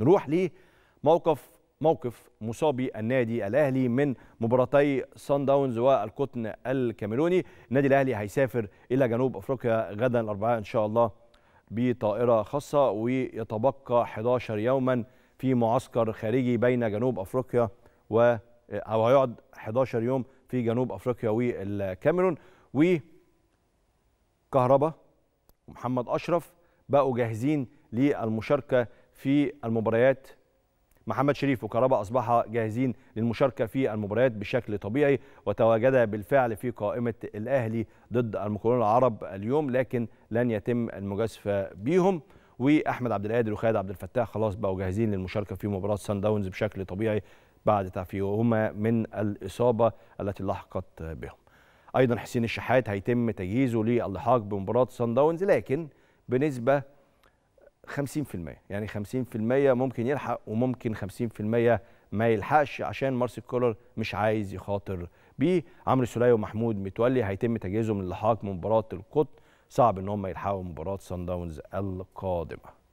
نروح لموقف موقف مصابي النادي الاهلي من مباراتي سان داونز والقطن الكاميروني النادي الاهلي هيسافر الى جنوب افريقيا غدا الاربعاء ان شاء الله بطائره خاصه ويتبقى 11 يوما في معسكر خارجي بين جنوب افريقيا و او هيقعد 11 يوم في جنوب افريقيا والكاميرون وكهربا ومحمد اشرف بقوا جاهزين للمشاركه في المباريات محمد شريف وكهربا اصبحا جاهزين للمشاركه في المباريات بشكل طبيعي وتواجدا بالفعل في قائمه الاهلي ضد المقاولون العرب اليوم لكن لن يتم المجازفه بيهم واحمد عبد القادر وخالد عبد الفتاح خلاص بقوا جاهزين للمشاركه في مباراه سان داونز بشكل طبيعي بعد تعفيهما من الاصابه التي لحقت بهم. ايضا حسين الشحات هيتم تجهيزه للحاق بمباراه سان داونز لكن بنسبه 50% يعني 50% ممكن يلحق وممكن 50% ما يلحقش عشان مارسيل كولر مش عايز يخاطر بيه عمرو سوليه ومحمود متولي هيتم تجهيزهم للحاق مباراه القطن صعب ان هم يلحقوا مباراه سان داونز القادمه